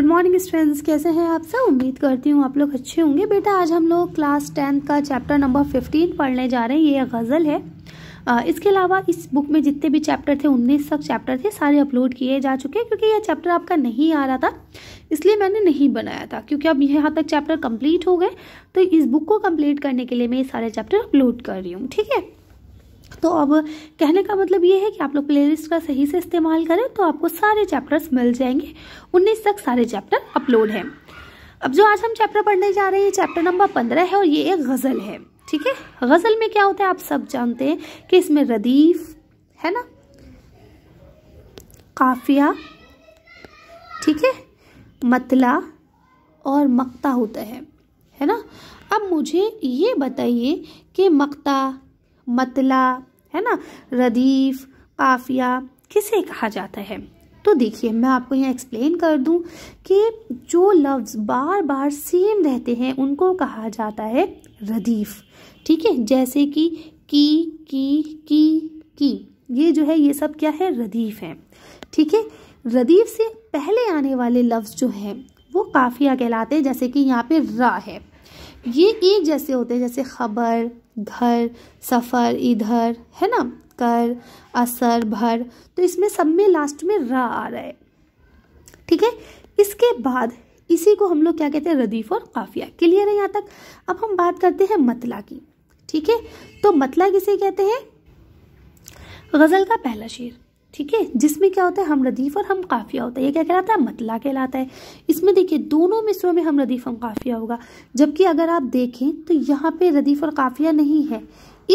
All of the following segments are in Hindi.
गुड मॉर्निंग स्टूडेंट्स कैसे हैं आप सब उम्मीद करती हूँ आप लोग अच्छे होंगे बेटा आज हम लोग क्लास टेंथ का चैप्टर नंबर फिफ्टीन पढ़ने जा रहे हैं ये गज़ल है इसके अलावा इस बुक में जितने भी चैप्टर थे उन्नीस तक चैप्टर थे सारे अपलोड किए जा चुके हैं क्योंकि यह चैप्टर आपका नहीं आ रहा था इसलिए मैंने नहीं बनाया था क्योंकि अब यहाँ तक चैप्टर कम्प्लीट हो गए तो इस बुक को कम्प्लीट करने के लिए मैं ये सारे चैप्टर अपलोड कर रही हूँ ठीक है तो अब कहने का मतलब ये है कि आप लोग प्लेलिस्ट का सही से इस्तेमाल करें तो आपको सारे चैप्टर्स मिल जाएंगे 19 तक सारे चैप्टर अपलोड हैं अब जो आज हम चैप्टर पढ़ने जा रहे हैं चैप्टर नंबर पंद्रह है और ये एक गज़ल है ठीक है गज़ल में क्या होता है आप सब जानते हैं कि इसमें रदीफ है ना काफिया ठीक है मतला और मक्ता होता है है ना अब मुझे ये बताइए कि मक्ता मतला है ना रदीफ काफिया किसे कहा जाता है तो देखिए मैं आपको यहाँ एक्सप्लेन कर दूं कि जो लफ्ज़ बार बार सेम रहते हैं उनको कहा जाता है रदीफ ठीक है जैसे कि की की की की ये जो है ये सब क्या है रदीफ है ठीक है रदीफ से पहले आने वाले लफ्ज़ जो हैं वो काफिया कहलाते हैं जैसे कि यहाँ पे रा है ये एक जैसे होते हैं जैसे खबर घर सफ़र इधर है ना कर असर भर तो इसमें सब में लास्ट में रा आ रहा है ठीक है इसके बाद इसी को हम लोग क्या कहते हैं रदीफ और काफिया क्लियर है यहाँ तक अब हम बात करते हैं मतला की ठीक है तो मतला किसे कहते हैं गज़ल का पहला शेर ठीक है जिसमें क्या होता है हम रदीफ और हम काफिया होता है ये क्या कहलाता है मतला कहलाता है इसमें देखिए दोनों मिसरों में हम रदीफ हम काफिया होगा जबकि अगर आप देखें तो यहाँ पे रदीफ और काफिया नहीं है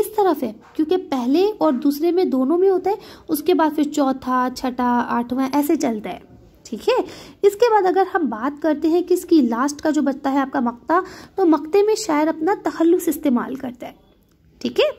इस तरफ है क्योंकि पहले और दूसरे में दोनों में होता है उसके बाद फिर चौथा छठा आठवां ऐसे चलता है ठीक है इसके बाद अगर हम बात करते हैं कि इसकी लास्ट का जो बचता है आपका मक्ता तो मक्ते में शायर अपना तखलुस इस्तेमाल करता है ठीक है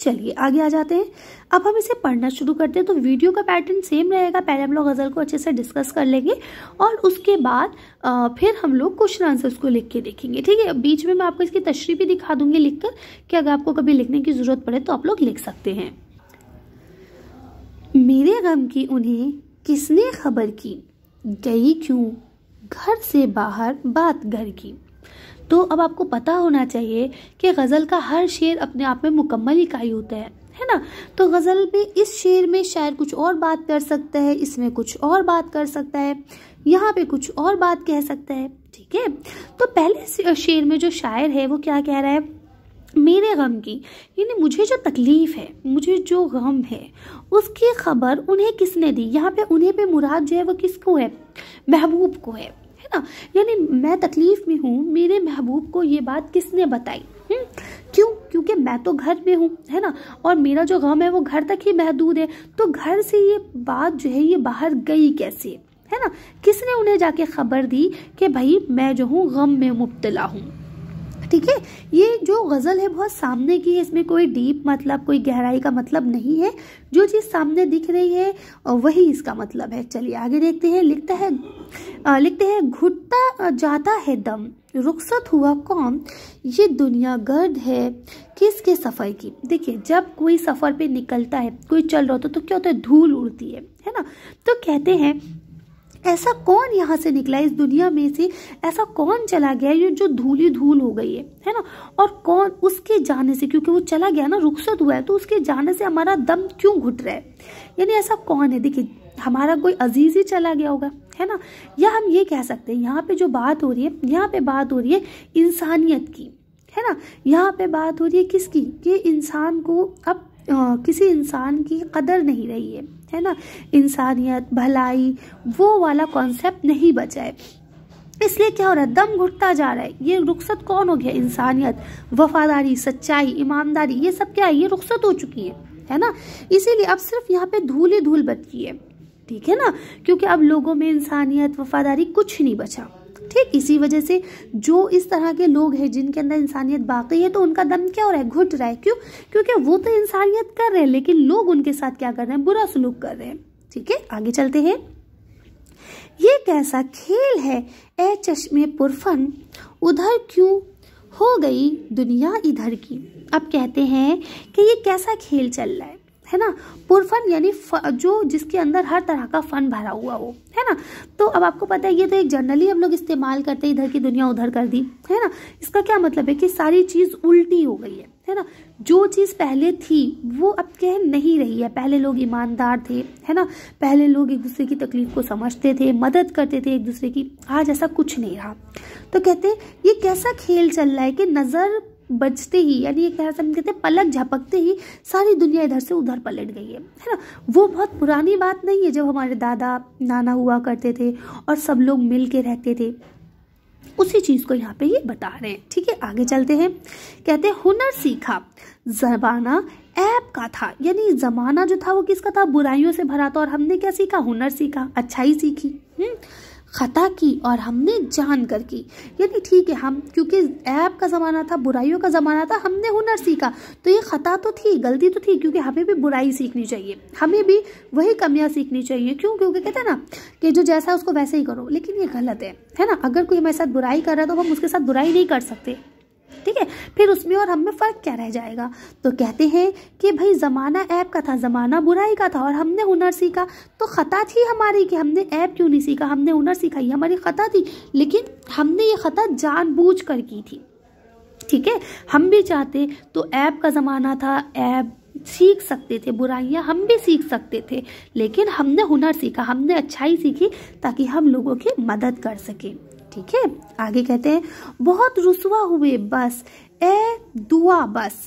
चलिए आगे आ जाते हैं अब हम इसे पढ़ना शुरू करते हैं तो वीडियो का पैटर्न सेम रहेगा पहले हम लोग गज़ल को अच्छे से डिस्कस कर लेंगे और उसके बाद फिर हम लोग क्वेश्चन आंसर्स को लिख के देखेंगे ठीक है बीच में मैं आपको इसकी तशरी भी दिखा दूंगी लिख कर कि अगर आपको कभी लिखने की ज़रूरत पड़े तो आप लोग लिख सकते हैं मेरे गम की उन्हें किसने खबर की गई क्यों घर से बाहर बात घर की तो अब आपको पता होना चाहिए कि गज़ल का हर शेर अपने आप में मुकम्मल इकाई होता है है ना तो गज़ल में इस शेर में शायर कुछ और बात कर सकता है इसमें कुछ और बात कर सकता है यहाँ पे कुछ और बात कह सकता है ठीक है तो पहले शेर में जो शायर है वो क्या कह रहा है मेरे गम की यानी मुझे जो तकलीफ़ है मुझे जो गम है उसकी खबर उन्हें किसने दी यहाँ पे उन्हें पे मुराद जो है वो किसको है महबूब को है है ना यानी मैं तकलीफ में हूँ मेरे महबूब को ये बात किसने बताई हुँ? हम्म? क्यों क्योंकि मैं तो घर में हूँ है ना और मेरा जो गम है वो घर तक ही महदूद है तो घर से ये बात जो है ये बाहर गई कैसे है ना किसने उन्हें जाके खबर दी कि भाई मैं जो हूँ गम में मुबतला हूँ ठीक है ये जो गज़ल है बहुत सामने की है इसमें कोई डीप मतलब कोई गहराई का मतलब नहीं है जो चीज़ सामने दिख रही है वही इसका मतलब है चलिए आगे देखते हैं लिखता है आ, लिखते हैं घुटता जाता है दम रुखसत हुआ कौन ये दुनिया गर्द है किसके सफ़र की देखिए जब कोई सफ़र पे निकलता है कोई चल रहा होता है तो क्या होता है धूल उड़ती है है ना तो कहते हैं ऐसा कौन यहाँ से निकला इस दुनिया में से ऐसा कौन चला गया ये जो धूली धूल हो गई है है ना और कौन उसके जाने से क्योंकि वो चला गया ना रुखसत हुआ है तो उसके जाने से हमारा दम क्यों घुट रहा है यानी ऐसा कौन है देखिए हमारा कोई अजीज ही चला गया होगा है ना या हम ये कह सकते हैं यहाँ पे जो बात हो रही है यहाँ पे बात हो रही है इंसानियत की है ना यहाँ पे बात हो रही है किसकी कि इंसान को अब आ, किसी इंसान की कदर नहीं रही है है ना इंसानियत भलाई वो वाला कॉन्सेप्ट नहीं बचा है इसलिए क्या हो रहा है दम घुटता जा रहा है ये रुखसत कौन हो गया इंसानियत वफादारी सच्चाई ईमानदारी ये सब क्या है ये रुखसत हो चुकी है है ना इसीलिए अब सिर्फ यहाँ पे धूल ही धूल बच गई है ठीक है ना क्योंकि अब लोगों में इंसानियत वफादारी कुछ नहीं बचा ठीक इसी वजह से जो इस तरह के लोग हैं जिनके अंदर इंसानियत बाकी है तो उनका दम क्या हो रहा है घुट रहा है क्यों क्योंकि वो तो इंसानियत कर रहे हैं लेकिन लोग उनके साथ क्या कर रहे हैं बुरा सलूक कर रहे हैं ठीक है आगे चलते हैं ये कैसा खेल है ए चश्मे पुरफन उधर क्यों हो गई दुनिया इधर की अब कहते हैं कि ये कैसा खेल चल रहा है है ना पुर फन यानी जो जिसके अंदर हर तरह का फन भरा हुआ हो है ना तो अब आपको पता है ये तो एक जनरली हम लोग इस्तेमाल करते इधर की दुनिया उधर कर दी है ना इसका क्या मतलब है कि सारी चीज़ उल्टी हो गई है है ना जो चीज़ पहले थी वो अब कह नहीं रही है पहले लोग ईमानदार थे है ना पहले लोग एक दूसरे की तकलीफ को समझते थे मदद करते थे एक दूसरे की आज ऐसा कुछ नहीं रहा तो कहते ये कैसा खेल चल रहा है कि नज़र बजते ही यानी एक तरह से हम कहते हैं पलक झपकते ही सारी दुनिया इधर से उधर पलट गई है है ना वो बहुत पुरानी बात नहीं है जब हमारे दादा नाना हुआ करते थे और सब लोग मिल के रहते थे उसी चीज को यहाँ पे ये बता रहे हैं ठीक है आगे चलते हैं कहते हैं हुनर सीखा जबाना ऐप का था यानी जमाना जो था वो किसका था बुराइयों से भरा था और हमने क्या सीखा हुनर सीखा अच्छाई सीखी हुँ? हम्म? ख़ता की और हमने जान कर की यानी ठीक है हम क्योंकि ऐप का ज़माना था बुराइयों का ज़माना था हमने हुनर सीखा तो ये ख़ता तो थी गलती तो थी क्योंकि हमें भी बुराई सीखनी चाहिए हमें भी वही कमियाँ सीखनी चाहिए क्यों क्योंकि कहते हैं ना कि जो जैसा उसको वैसे ही करो लेकिन ये गलत है है ना अगर कोई हमारे साथ बुराई कर रहा है तो हम उसके साथ बुराई नहीं कर सकते ठीक है फिर उसमें और हम में फ़र्क क्या रह जाएगा तो कहते हैं कि भाई ज़माना ऐप का था ज़माना बुराई का था और हमने हुनर सीखा तो ख़ता थी हमारी कि हमने ऐप क्यों नहीं सीखा हमने हुनर सीखा ये हमारी ख़ता थी लेकिन हमने ये ख़ता जानबूझ कर की थी ठीक है हम भी चाहते तो ऐप का ज़माना था ऐप सीख सकते थे बुराइयां हम भी सीख सकते थे लेकिन हमने हुनर सीखा हमने अच्छाई सीखी ताकि हम लोगों की मदद कर सकें ठीक है आगे कहते हैं बहुत रुसवा हुए बस ए दुआ बस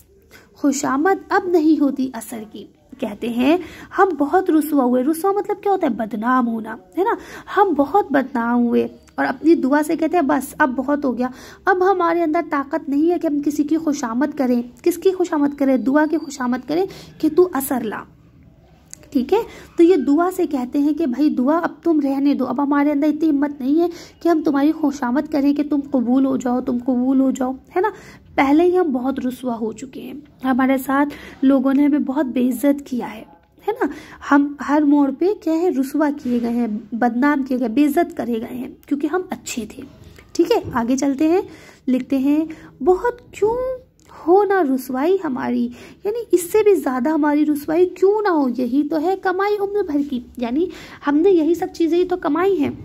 खुशामद अब नहीं होती असर की कहते हैं हम बहुत रुसवा हुए रुसवा मतलब क्या होता है बदनाम होना है ना हम बहुत बदनाम हुए और अपनी दुआ से कहते हैं बस अब बहुत हो गया अब हमारे अंदर ताकत नहीं है कि हम किसी की खुशामद करें किसकी खुशामद करें दुआ की खुशामद करें कि तू असर ला ठीक है तो ये दुआ से कहते हैं कि भाई दुआ अब तुम रहने दो अब हमारे अंदर इतनी हिम्मत नहीं है कि हम तुम्हारी खुशामद करें कि तुम कबूल हो जाओ तुम कबूल हो जाओ है ना पहले ही हम बहुत रसुआ हो चुके हैं हमारे साथ लोगों ने हमें बहुत बेइज्जत किया है है ना हम हर मोड़ पे क्या है रसुआ किए गए हैं बदनाम किए गए बेइज्जत करे गए हैं क्योंकि हम अच्छे थे ठीक है आगे चलते हैं लिखते हैं बहुत क्यों हो ना रसवाई हमारी यानी इससे भी ज़्यादा हमारी रसवाई क्यों ना हो यही तो है कमाई उम्र भर की यानी हमने यही सब चीज़ें ही तो कमाई हैं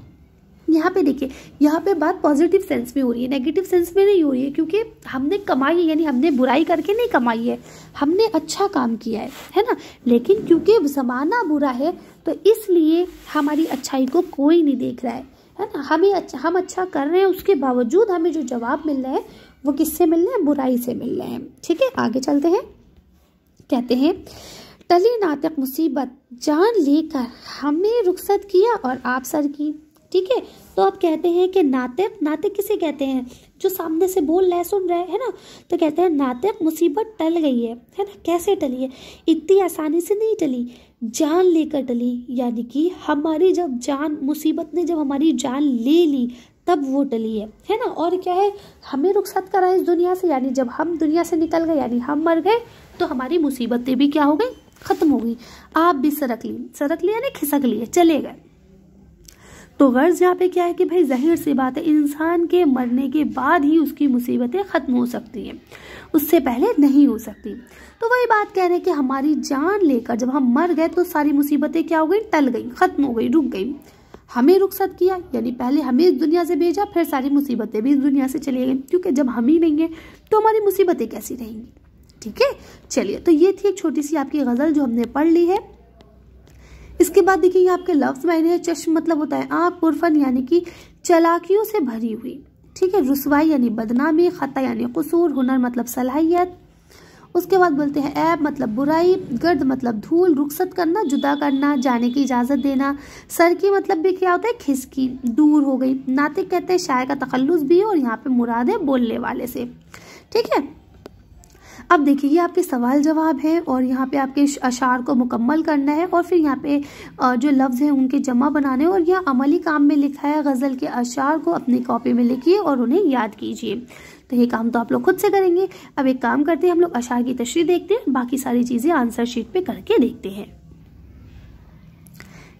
यहाँ पे देखिए यहाँ पे बात पॉजिटिव सेंस में हो रही है नेगेटिव सेंस में नहीं हो रही है क्योंकि हमने कमाई है यानी हमने बुराई करके नहीं कमाई है हमने अच्छा काम किया है है ना लेकिन क्योंकि ज़माना बुरा है तो इसलिए हमारी अच्छाई को कोई नहीं देख रहा है है ना हमें अच्छा हम अच्छा कर रहे हैं उसके बावजूद हमें जो जवाब मिल रहा है वो किससे मिल रहे हैं बुराई से मिल रहे हैं ठीक है आगे चलते हैं कहते हैं टली नातक मुसीबत जान लेकर हमने रुखसत किया और आप सर की ठीक है तो आप कहते हैं कि नातक नातक किसे कहते हैं जो सामने से बोल रहे सुन रहे है ना तो कहते हैं नातक मुसीबत टल गई है है ना कैसे टली है इतनी आसानी से नहीं टली जान लेकर टली यानी कि हमारी जब जान मुसीबत ने जब हमारी जान ले ली तब वो टली है है ना और क्या है हमें रुखसत करा इस दुनिया से यानी जब हम दुनिया से निकल गए यानी हम मर गए तो हमारी मुसीबतें भी क्या हो गई ख़त्म हो गई आप भी सरक ली सरक लिया यानी खिसक लिए चले गए तो गर्ज यहाँ पे क्या है कि भाई जहिर सी बात है इंसान के मरने के बाद ही उसकी मुसीबतें ख़त्म हो सकती हैं उससे पहले नहीं हो सकती तो वही बात कह रहे हैं कि हमारी जान लेकर जब हम मर गए तो सारी मुसीबतें क्या हो गई टल गई ख़त्म हो गई रुक गई हमें रुखसत किया यानी पहले हमें इस दुनिया से भेजा फिर सारी मुसीबतें भी इस दुनिया से चली गई क्योंकि जब हम ही नहीं हैं तो हमारी मुसीबतें कैसी रहेंगी ठीक है चलिए तो ये थी एक छोटी सी आपकी गज़ल जो हमने पढ़ ली है इसके बाद देखिए आपके लफ्ज़ मायने हैं चश्म मतलब होता है आँख पुरफन यानी कि चलाकियों से भरी हुई ठीक है रसवाई यानी बदनामी ख़ता यानी कसूर हुनर मतलब सलाहियत उसके बाद बोलते हैं ऐब मतलब बुराई गर्द मतलब धूल रुखसत करना जुदा करना जाने की इजाज़त देना सर की मतलब भी क्या होता है खिसकी दूर हो गई नातिक कहते हैं शायर का तखलुस भी है और यहाँ पे मुराद है बोलने वाले से ठीक है अब देखिए ये आपके सवाल जवाब है और यहाँ पे आपके अशार को मुकम्मल करना है और फिर यहाँ पे जो लफ्ज़ हैं उनके जमा बनाने और यह अमली काम में लिखा है गज़ल के अशार को अपनी कॉपी में लिखिए और उन्हें याद कीजिए तो ये काम तो आप लोग खुद से करेंगे अब एक काम करते हैं हम लोग अशार की तशरी देखते हैं बाकी सारी चीज़ें आंसर शीट पर करके देखते हैं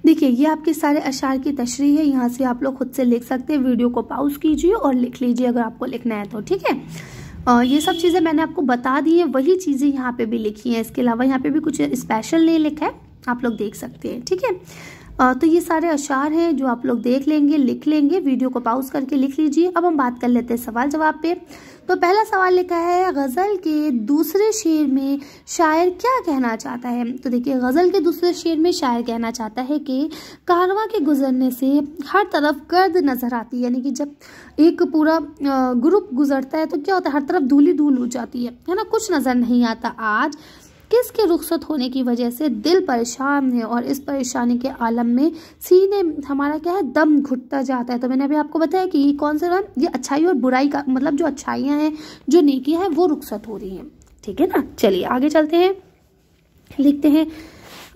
देखिए ये आपके सारे अशार की तशरी है यहाँ से आप लोग खुद से लिख सकते हैं वीडियो को पाउज कीजिए और लिख लीजिए अगर आपको लिखना है तो ठीक है और ये सब चीज़ें मैंने आपको बता दी हैं वही चीज़ें यहाँ पे भी लिखी हैं इसके अलावा यहाँ पे भी कुछ स्पेशल नहीं लिखा है आप लोग देख सकते हैं ठीक है तो ये सारे अशार हैं जो आप लोग देख लेंगे लिख लेंगे वीडियो को पाउज करके लिख लीजिए अब हम बात कर लेते हैं सवाल जवाब पे तो पहला सवाल लिखा है गज़ल के दूसरे शेर में शायर क्या कहना चाहता है तो देखिए गज़ल के दूसरे शेर में शायर कहना चाहता है कि कारवा के गुजरने से हर तरफ गर्द नज़र आती है यानी कि जब एक पूरा ग्रुप गुजरता है तो क्या होता है हर तरफ धूली धूल हो जाती है है ना कुछ नज़र नहीं आता आज किसके रुखसत होने की वजह से दिल परेशान है और इस परेशानी के आलम में सीने हमारा क्या है दम घुटता जाता है तो मैंने अभी आपको बताया कि ये कौन सा रंग ये अच्छाई और बुराई का मतलब जो अच्छाइयाँ हैं जो नेकियाँ हैं वो रुखसत हो रही हैं ठीक है ना चलिए आगे चलते हैं लिखते हैं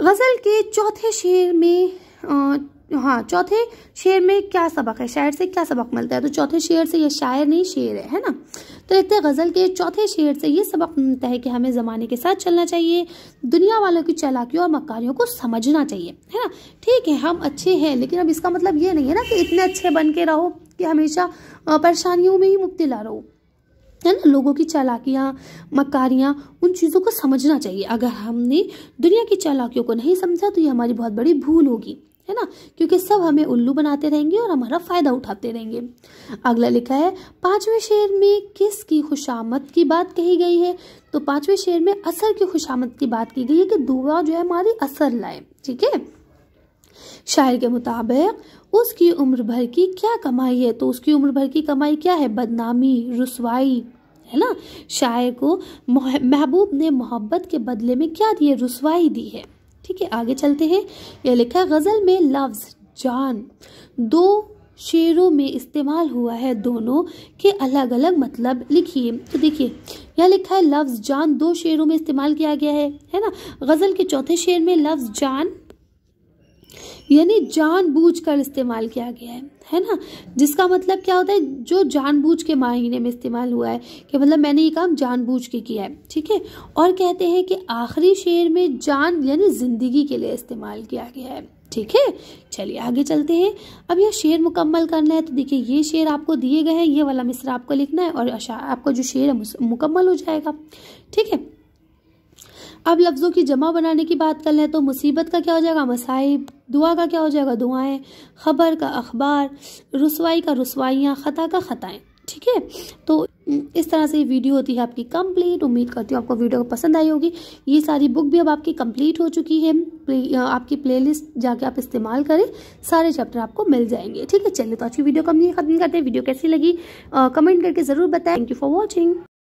गज़ल के चौथे शेर में हाँ चौथे शेर में क्या सबक है शायर से क्या सबक मिलता है तो चौथे शेर से यह शायर नहीं शेर है है ना तो देखते हैं गज़ल के चौथे शेर से ये सबक मिलता है कि हमें ज़माने के साथ चलना चाहिए दुनिया वालों की चालाकियों और मक्कारियों को समझना चाहिए है ना ठीक है हम अच्छे हैं लेकिन अब इसका मतलब ये नहीं है ना कि इतने अच्छे बन के रहो कि हमेशा परेशानियों में ही मुब्तला रहो है ना लोगों की चालाकियाँ मकारियां उन चीज़ों को समझना चाहिए अगर हमने दुनिया की चालाकियों को नहीं समझा तो ये हमारी बहुत बड़ी भूल होगी है ना क्योंकि सब हमें उल्लू बनाते रहेंगे और हमारा फ़ायदा उठाते रहेंगे अगला लिखा है पांचवें शेर में किस की खुशामद की बात कही गई है तो पांचवें शेर में असर की खुशामद की बात की गई है कि दुआ जो है हमारी असर लाए ठीक है शायर के मुताबिक उसकी उम्र भर की क्या कमाई है तो उसकी उम्र भर की कमाई क्या है बदनामी रसवाई है ना शायर को महबूब ने मोहब्बत के बदले में क्या दिए रसवाई दी है ठीक है आगे चलते हैं यह लिखा है गज़ल में लफ्ज़ जान दो शेरों में इस्तेमाल हुआ है दोनों के अलग अलग मतलब लिखिए तो देखिए यह लिखा है लफ्ज़ जान दो शेरों में इस्तेमाल किया गया है है ना गज़ल के चौथे शेर में लफ्ज़ जान यानी जानबूझकर इस्तेमाल किया गया है है ना जिसका मतलब क्या होता है जो जानबूझ के मायने में इस्तेमाल हुआ है कि मतलब मैंने ये काम जानबूझ के किया है ठीक है और कहते हैं कि आखिरी शेर में जान यानी जिंदगी के लिए इस्तेमाल किया गया है ठीक है चलिए आगे चलते हैं अब यह शेर मुकम्मल करना है तो देखिए ये शेर आपको दिए गए हैं ये वाला मिसरा आपको लिखना है और आपका जो शेर है मुकम्मल हो जाएगा ठीक है अब लफ्ज़ों की जमा बनाने की बात कर लें तो मुसीबत का क्या हो जाएगा मसाइब दुआ का क्या हो जाएगा दुआएं खबर का अखबार रसवाई का रसवाइयाँ ख़ता का ख़ताएँ ठीक है तो इस तरह से वीडियो होती है आपकी कंप्लीट उम्मीद करती हूँ आपको वीडियो पसंद आई होगी ये सारी बुक भी अब आपकी कंप्लीट हो चुकी है आपकी प्लेलिस्ट जाके आप इस्तेमाल करें सारे चैप्टर आपको मिल जाएंगे ठीक है चलिए तो अच्छी वीडियो को हम ये खत्म करते हैं वीडियो कैसी लगी आ, कमेंट करके ज़रूर बताएं थैंक यू फॉर वॉचिंग